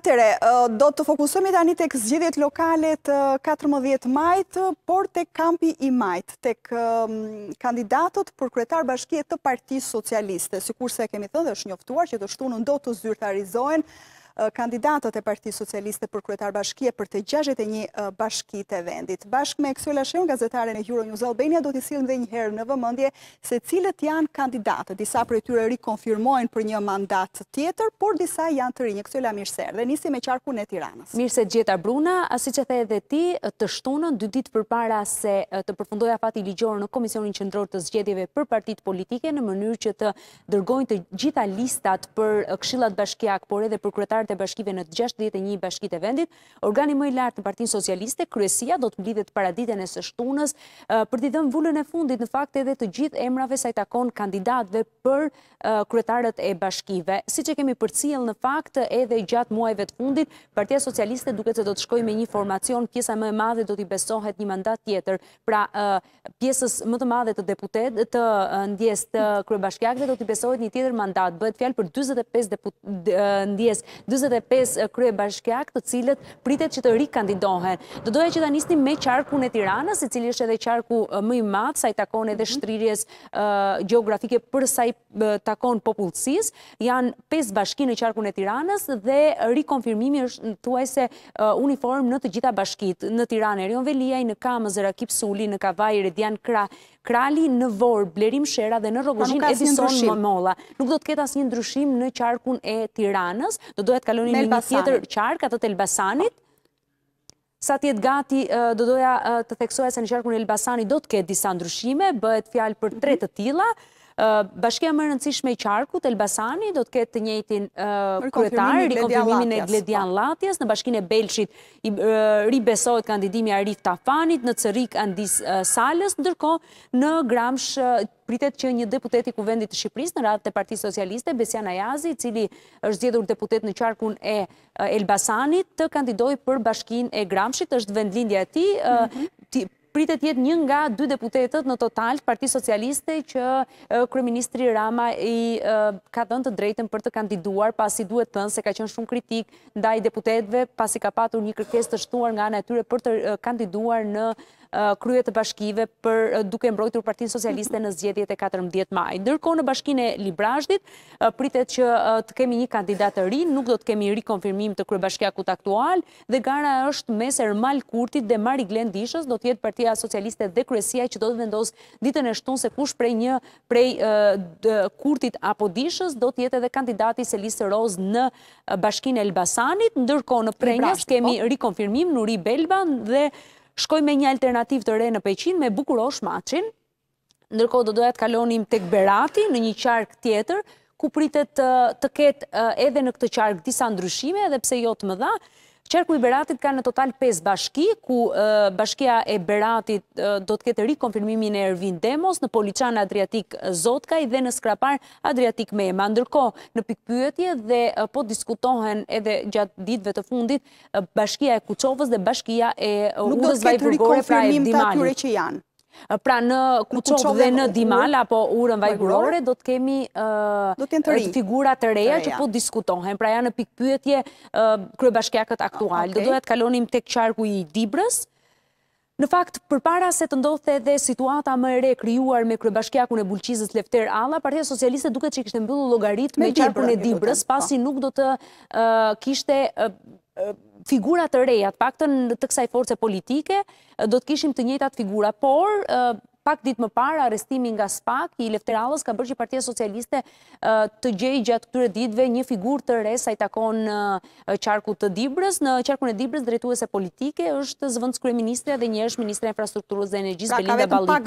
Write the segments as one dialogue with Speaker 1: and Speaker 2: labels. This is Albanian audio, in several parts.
Speaker 1: Atere, do të fokusëm i tani të këzgjidhjet lokalet 14 majtë, por të kampi i majtë, të kandidatët për kretar bashkjet të parti socialiste. Sikur se kemi thënë dhe është njoftuar që të shtunë ndo të zyrtarizohen, kandidatët e Parti Socialiste për kryetar bashkje për të gjashet e bashkite vendit. Bashk me Eksuela Sheun, gazetare në Euronews Albania, do t'i silmë dhe njëherë në vëmëndje se cilët janë kandidatët. Disa për e tyre rikonfirmojnë për një mandat tjetër, por disa janë të rinjë. Eksuela Mirser, dhe nisi me qarku në Tiranës.
Speaker 2: Mirse Gjeta Bruna, asi që the edhe ti, të shtunën dy ditë për para se të përfundoja fati ligjorë në Komisionin Qëndror të Zgjedjeve për partit politike në mënyrë që të dërgojnë të gjitha listat për këshillat bashkjak, por edhe për kretarët e bashkive në 61 bashkit e vendit, organi më i lartë në partinë socialiste, kryesia do të mblidhet paraditën e së shtunës, për t'i dhëmë vullën e fundit në fakt edhe të gjithë emrave sa i takon kandidatve për kryetarët e bashkive. Si që kemi për cilë në fakt edhe gjatë muajve të fundit, partia socialiste duke të do të shkoj me një formacion, pjesa më e madhe do t'i besohet një mandat tjetër, pra pjesës më të madhe të deputet të ndjes të kryebashkjakve do t'i besohet një tjetër mandat, bëhet fjalë për 25 ndjes, 25 krye bashkjak të cilët pritet që të rikandidohen. Do doja që ta nisnim me qarku në Tiranës, i cili është edhe qarku më i matë, sa i takon edhe mhm. shtrirjes geografike për sa i takon popullësis. Janë 5 bashki në qarku në Tiranës dhe rikonfirmimi është në tuaj se uniform në të gjitha bashkit. Në Tiranë, Rion Velijaj, në Kamë, Zera Suli, në Kavaj, Redian Kra, Krali në Vorë, Blerim Shera dhe në Rogozhin Edison Momolla. Nuk do të ketë asnjë ndryshim në qarkun e Tiranës, do duhet të kalonin në një tjetër qark, ato të Elbasanit. Sa tjetë gati, do doja të theksoja se në qarkun e Elbasanit do të ketë disa ndryshime, bëhet fjalë për tre të tilla. Bashkja më rëndësishme i qarkut, Elbasani, do të ketë të njëjtin kryetar, rikonfirmimin e Gledian Latjes, në bashkin e Belqit i ribesohet kandidimi Arif Tafanit, në Cërik Andis Sales, ndërko në Gramsh pritet që një deputeti kuvendit të Shqipëris në ratë të parti socialiste, Besian Ajazi, cili është zjedur deputet në qarkun e Elbasanit, të kandidoj për bashkin e Gramshit, është vendlindja mhm. ti, pritet jetë një nga dy deputetet në total të Parti Socialiste që Kriministri Rama i ka dhënë të drejten për të kandiduar pasi duhet thënë se ka qenë shumë kritik nda i deputetve pasi ka patur një kërkes të shtuar nga në e tyre për të kandiduar në kryet të bashkive për duke mbrojtur partinë socialiste në zgjedhjet e 14 maj. Ndërko në bashkine Librashtit, pritet që të kemi një kandidat të rinë, nuk do të kemi rikonfirmim të krye bashkja kut aktual, dhe gara është mes e kurtit dhe Mari glendishës, do të jetë partia socialiste dhe kryesia që do të vendos ditën e shtun se kush prej një prej kurtit apo dishës, do të jetë edhe kandidati se listë roz në bashkine Elbasanit, ndërko në prej po. kemi rikonfirmim, nuri Belban dhe shkoj me një alternativ të re në peqin me bukurosh macin, ndërkohë do doja të kalonim tek berati në një qark tjetër, ku pritet të ketë edhe në këtë qark disa ndryshime, edhe pse jo të më dha, Qerku i Beratit ka në total 5 bashki, ku bashkia e Beratit do të ketë rikonfirmimin e Ervin Demos në Policjan Adriatik Zotkaj dhe në Skrapar Adriatik Me. Ma ndërko në pikpyetje dhe po diskutohen edhe gjatë ditve të fundit bashkia e Kucovës dhe bashkia e Udhës Vajvërgore pra e Dimani. Pra në Kuqov dhe në Dimal, apo urën vajgurore, do të kemi figurat të reja që po diskutohen. Pra janë në pikpyetje kryebashkjakët aktual. Do dojtë kalonim tek qarku i Dibrës. Në fakt, për para se të ndodhë edhe situata më ere kryuar me kryebashkjaku në bulqizës Lefter Alla, partija socialiste duke që i kishtë në bëllu logaritë me qarku në Dibrës, pasi po. nuk do të kishte figurat të rejat, pak të në të kësaj force politike, do të kishim të njëtat figura, por pak dit më parë, arestimi nga spak i lefteralës ka bërë që partia socialiste të gjej gjatë këture ditve një figur të resa sa i takon në qarku të dibrës. Në qarku në dibrës, drejtuese politike, është zëvëndës kërë ministra dhe njërësh ministra e infrastrukturës dhe energjisë pra, Belinda Balliku. Ka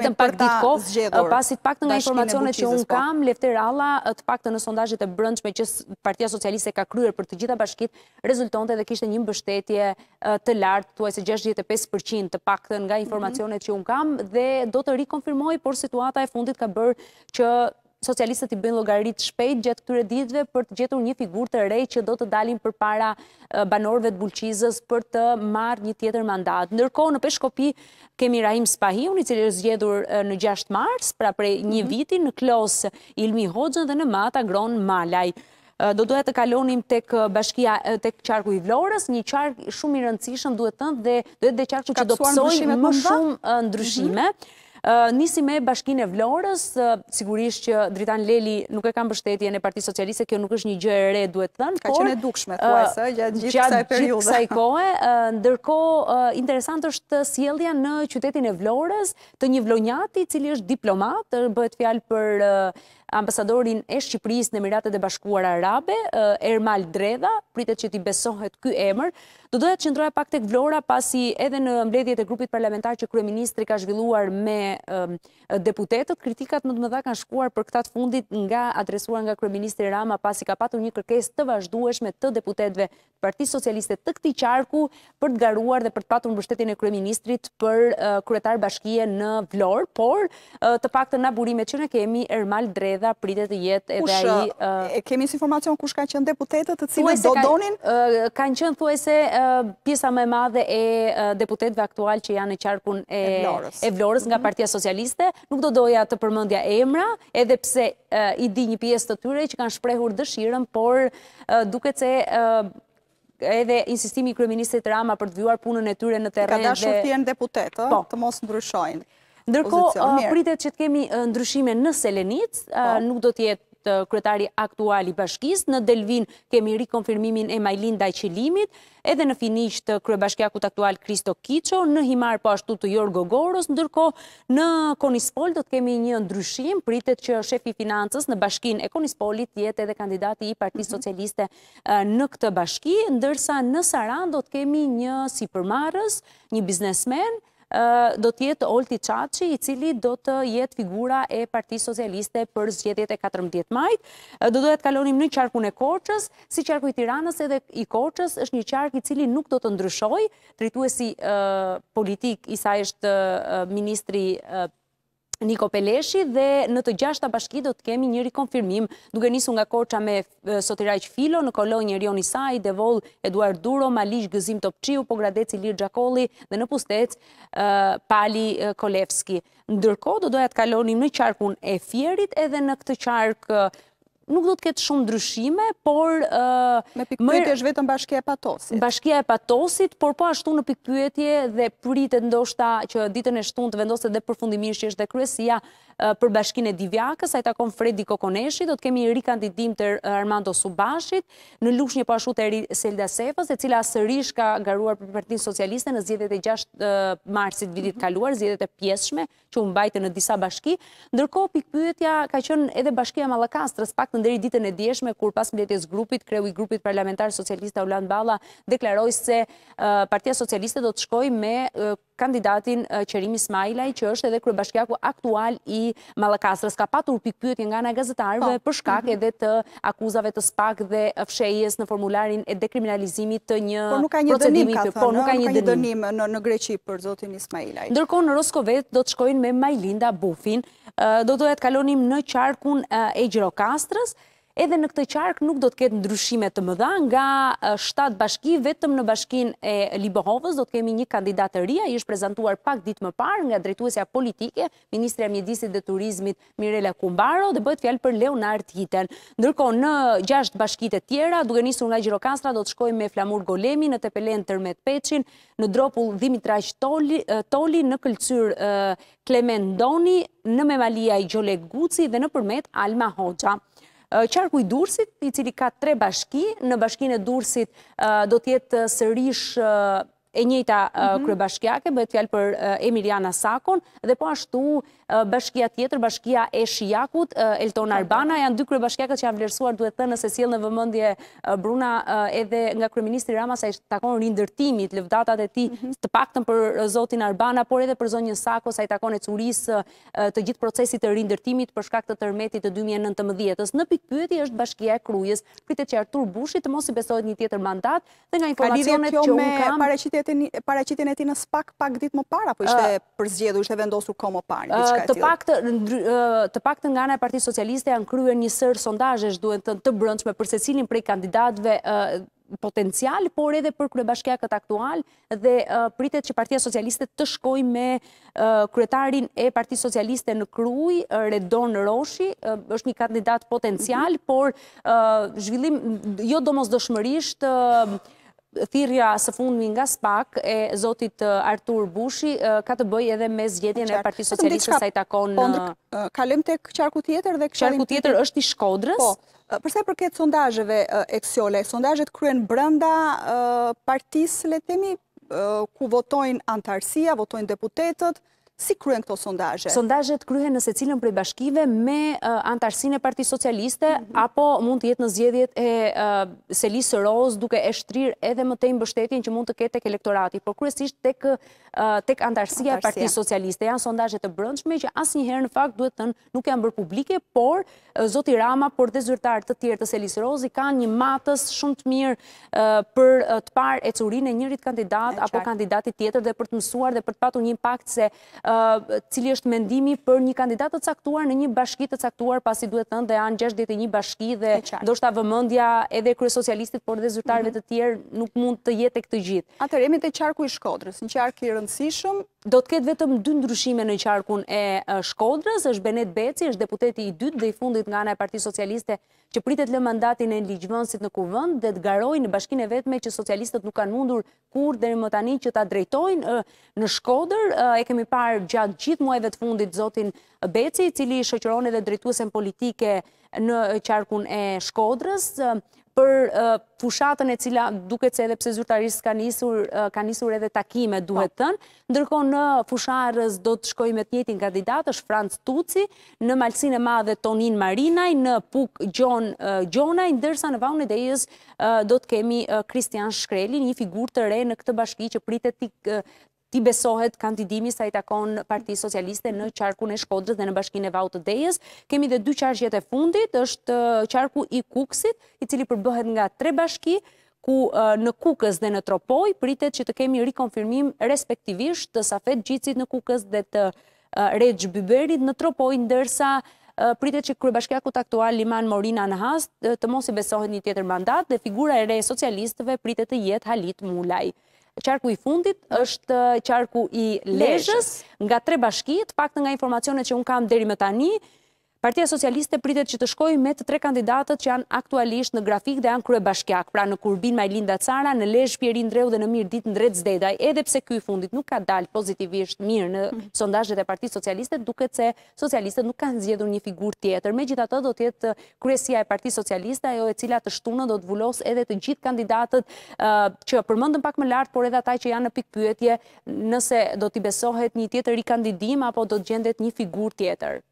Speaker 2: vetëm pak ditë kohë, pasit pak të nga informacionet që unë po. kam, lefterala të pak të në sondajet e brëndsh me që partia socialiste ka kryer për të gjitha bashkit, rezultante dhe kishtë një mbështetje të lartë, të se 65% të pak nga mhm. informacionet që unë kam dhe do të rikonfirmoj, por situata e fundit ka bërë që socialistët i bëjnë logaritë shpejt gjatë këtyre ditve për të gjetur një figur të rej që do të dalin për para banorve të bulqizës për të marrë një tjetër mandat. Ndërkohë në Peshkopi kemi Rahim Spahiun, i cilë e zgjedhur në 6 mars, pra prej një mhm. viti në klos Ilmi Hoxën dhe në Mata Gron Malaj do duhet të kalonim tek bashkia, tek qarku i vlorës, një qark shumë i rëndësishëm duhet tëndë dhe duhet dhe qarku që do pësoj më shumë ndryshime. Mhm. Nisi me bashkin e vlorës, sigurisht që Dritan Leli nuk e kam bështetje në parti socialiste, kjo nuk është një gjë e re duhet të thënë. Ka qënë e dukshme, thuajse, gjatë gjithë kësaj kohë. Ndërko, interesant është sjeldja në qytetin e vlorës të një vlonjati, cili është diplomat, bëhet fjalë për ambasadorin e Shqipëris në Miratet e Bashkuara Arabe, eh, Ermal Dredha, pritet që ti besohet ky emër. Do doja të ndroja pak tek Vlora pasi edhe në mbledhjet e grupit parlamentar që kryeministri ka zhvilluar me eh, deputetët, kritikat më të kanë shkuar për këtë fundit nga adresuar nga kryeministri Rama pasi ka patur një kërkesë të vazhdueshme të deputetëve të Partisë Socialiste të këtij qarku për të garuar dhe për të patur mbështetjen e kryeministrit për eh, kryetar bashkie në Vlorë, por të paktën na burimet që ne kemi Ermal Dreda Breda pritet të jetë edhe ai. Kushe, uh, e kemi informacion kush ka qenë deputetët të cilët do donin? Uh, kanë qenë thuajse uh, pjesa më e madhe e deputetëve aktual që janë në qarkun e e Vlorës nga mhm. Partia Socialiste. Nuk do doja të përmendja emra, edhe pse i di një pjesë të tyre që kanë shprehur dëshirën, por duket se edhe insistimi i kryeministit Rama për të vjuar punën e tyre në terren dhe ka dashur të jenë po. të mos ndryshojnë. Ndërko, uh, pritet që të kemi uh, ndryshime në Selenit, uh, po. nuk do tjetë kretari aktuali bashkis, në Delvin kemi rikonfirmimin e Majlin Dajqilimit, edhe në finisht të bashkjakut aktual Kristo Kicho, në Himar po ashtu të Jorgo Goros, ndërko në Konispol do të kemi një ndryshim, pritet që shefi financës në bashkin e Konispolit jetë edhe kandidati i Parti mhm. Socialiste në këtë bashki, ndërsa në Saran do të kemi një si përmarës, një biznesmen, do të jetë Olti Çaçi, i cili do të jetë figura e Partisë Socialiste për zgjedhjet e 14 majit. Do do të kalonim në qarkun e Korçës, si qarku i Tiranës edhe i Korçës është një qark i cili nuk do të e drejtuesi politik i saj është ministri Niko Peleshi dhe në të gjashta bashki do të kemi njëri konfirmim duke njësu nga koqa me Sotiraq Filo në kolonjë njëri Onisaj, Devol, Eduard Duro, Malish, Gëzim Topqiu, Pogradec Lirë Gjakoli dhe në pustec Pali Kolevski. Ndërko do doja të kalonim në qarkun e fjerit edhe në këtë qarkë nuk do të ketë shumë ndryshime, por... Me pikpyetje është vetëm bashkja e patosit. Bashkja e patosit, por po ashtu në pikpyetje dhe pritet ndoshta që ditën e shtun të vendoset dhe përfundimisht që është dhe kryesia për bashkin e divjakës, a i takon Fredi Kokoneshi, do të kemi rikandidim të Armando Subashit, në lush një pashut e Selda Sefës, e cila sërish ka garuar për partin socialiste në zjedet e 6 marsit vidit kaluar, zjedet e pjeshme, që unë bajte në disa bashki, ndërko pikpyetja ka qënë edhe bashkia Malakastrës, pak të nderi ditën e djeshme, kur pas mletjes grupit, kreu i grupit parlamentar socialista Ulan Bala, deklaroj se partia socialiste do të shkoj me kandidatin Qerim Ismailaj, që është edhe kërëbashkjaku aktual i Malakastrës. Ka patur për nga nga gazetarëve po. për shkak mhm. edhe të akuzave të spak dhe fshejes në formularin e dekriminalizimit të një procedimit. Por nuk ka një dënim, ka po, thënë, nuk ka një dënim
Speaker 1: në Greqi për Zotin Ismailaj.
Speaker 2: Ndërkohë në Roskovet do të shkojnë me Majlinda Bufin, do të të kalonim në qarkun e Gjirokastrës, edhe në këtë qark nuk do të ketë ndryshime të mëdha nga 7 bashki, vetëm në bashkin e Libohovës do të kemi një kandidat i ria, ishë prezentuar pak ditë më parë nga drejtuesja politike, Ministre Mjedisit dhe Turizmit Mirela Kumbaro dhe bëjt fjalë për Leonard Hiten. Ndërko në 6 bashkit e tjera, duke njësur nga Gjirokastra, do të shkojmë me Flamur Golemi në Tepelen Tërmet Peqin, në Dropull Dimitraq Toli, në Këlcyr Klement Doni, në Memalia i Gjole Guci dhe në përmet Alma Hoxha qarku i Durësit, i cili ka tre bashki, në bashkin e Durësit do tjetë sërish e njëta mhm. kërëbashkjake, bëhet fjalë për Emiliana Sakon, dhe po ashtu bashkja tjetër, bashkja e Shijakut, Elton Arbana, janë dy kërëbashkjake që janë vlerësuar, duhet të nëse silë në vëmëndje Bruna, edhe nga Kërëministri Rama, sa ishtë takon rindërtimit, lëvdatat e ti mhm. të paktën për Zotin Arbana, por edhe për Zonjën Sako, sa i takon e curis të gjithë procesit të rindërtimit për shkak të tërmetit të 2019-ës. Në pikpyeti është bashkja e krujës, kritet që Artur Bushi të mos i besojt një tjetër mandat, dhe nga informacionet që unë kam... kjo
Speaker 1: me paracitin e ti në spak pak dit më para, po ishte përzgjedu, ishte vendosur ko më parë?
Speaker 2: Të pak të nga e Parti Socialiste janë kryer një sërë sondajesh duhet të të brëndshme për se cilin prej kandidatve potencial, por edhe për kërëbashkja këtë aktual dhe pritet që Partia Socialiste të shkoj me kretarin e Parti Socialiste në kruj, Redon Roshi, është një kandidat potencial, mhm. por zhvillim, jo domos dëshmërisht, thirja së fundmi nga SPAK e Zotit Artur Bushi ka të bëj edhe me zgjedhjen e Parti Socialistës sa i takon... Po, Kalem të qarku tjetër
Speaker 1: dhe këtë tjetër... tjetër është i shkodrës? Po, përse përket sondajëve eksiole, sondajët kryen brënda partisë, le temi, ku votojnë antarësia, votojnë deputetët, si kryen këto sondajet? Sondajet
Speaker 2: kryen nëse cilën prej bashkive me antarësine parti socialiste, mhm. apo mund të jetë në zjedjet e selisë rozë duke e shtrir edhe më tejmë bështetjen që mund të ketë tek elektorati, por kryesisht tek antarësia parti socialiste. Janë sondajet të brëndshme që asë njëherë në fakt duhet të nuk janë bërë publike, por Zoti Rama, por dhe zyrtar të tjerë të selisë rozë, i ka një matës shumë të mirë për të par e curin e njërit kandidat apo kandidatit tjetër dhe për të mësuar dhe për të patu një impakt se cili është mendimi për një kandidat të caktuar në një bashki të caktuar pasi duhet të ndë e anë 61 bashki dhe do shta vëmëndja edhe krye socialistit por dhe zyrtarve mhm. të tjerë nuk mund të jetë e këtë gjithë. Atër, emi të qarku i shkodrës, në qarku i rëndësishëm, do të ketë vetëm dy ndryshime në qarkun e Shkodrës, është Benet Beci, është deputeti i dytë dhe i fundit nga e Parti Socialiste që pritet lë mandatin e në ligjvënsit në kuvënd dhe të garoj në bashkin e vetme që socialistët nuk kanë mundur kur dhe në më tani që ta drejtojnë në Shkodrë. E kemi parë gjatë gjithë muajve të fundit Zotin Beci, cili shëqëron edhe drejtuesen politike në qarkun e shkodrës, për fushatën e cila duke se edhe pse zyrtarisë ka njësur edhe takime duhet po. tënë, ndërko në fusharës do të shkoj me të njëtin kandidatë, është Franz Tuci, në malsinë e madhe Tonin Marinaj, në Puk Gjon Gjonaj, ndërsa në vaun e dejës do të kemi Kristian Shkreli, një figur të re në këtë bashki që pritet ti besohet kandidimi sa i takon Parti Socialiste në qarku në Shkodrës dhe në bashkine Vau të Dejës. Kemi dhe dy qarqjet e fundit, është qarku i Kuksit, i cili përbëhet nga tre bashki, ku në Kukës dhe në Tropoj, pritet që të kemi rikonfirmim respektivisht të safet gjicit në Kukës dhe të regjë Biberit në Tropoj, ndërsa pritet që kërëbashkjakut aktual Liman Morina në të mos i besohet një tjetër mandat dhe figura e re socialistëve pritet të jetë Halit Mulaj. Qarku i fundit është eh, qarku i lejës nga tre bashkit, pak të nga informacionet që unë kam deri më tani, Partia Socialiste pritet që të shkojë me të tre kandidatët që janë aktualisht në grafik dhe janë kryebashkiak, pra në Kurbin Majlinda Cara, në Lezhë Pierin Dreu dhe në Mirdit Ndret Zdedaj, edhe pse ky fundit nuk ka dalë pozitivisht mirë në mhm. sondazhet e Partisë Socialiste, duket se socialistët nuk kanë zgjedhur një figurë tjetër. Megjithatë, do të jetë kryesia e Partisë Socialiste, ajo e cila të shtunë do të vulos edhe të gjithë kandidatët që përmëndën pak më lart, por edhe ata që janë në pikë pyetje, nëse do t'i besohet një tjetër rikandidim apo do të gjendet një figurë tjetër.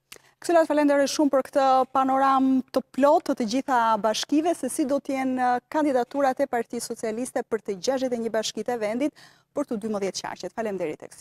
Speaker 2: Kësila të falendere shumë për këtë
Speaker 1: panoram të plot të të gjitha bashkive, se si do t'jen uh, kandidaturat e Parti Socialiste për të gjashet e një bashkite vendit për të 12 qarqet. Falendere të kësila.